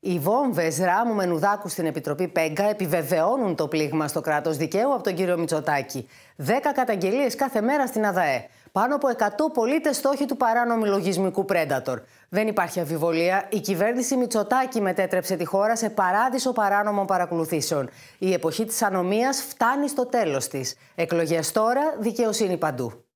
Οι βόμβες ράμου Μενουδάκου στην Επιτροπή Πέγκα επιβεβαιώνουν το πλήγμα στο κράτος δικαίου από τον κύριο Μητσοτάκη. Δέκα καταγγελίες κάθε μέρα στην ΑΔΑΕ. Πάνω από 100 πολίτες στόχοι του παράνομου λογισμικού πρέντατορ. Δεν υπάρχει αμφιβολία, η κυβέρνηση Μητσοτάκη μετέτρεψε τη χώρα σε παράδεισο παράνομων παρακολουθήσεων. Η εποχή της ανομίας φτάνει στο τέλος της. Εκλογές τώρα, δικαιοσύνη παντού.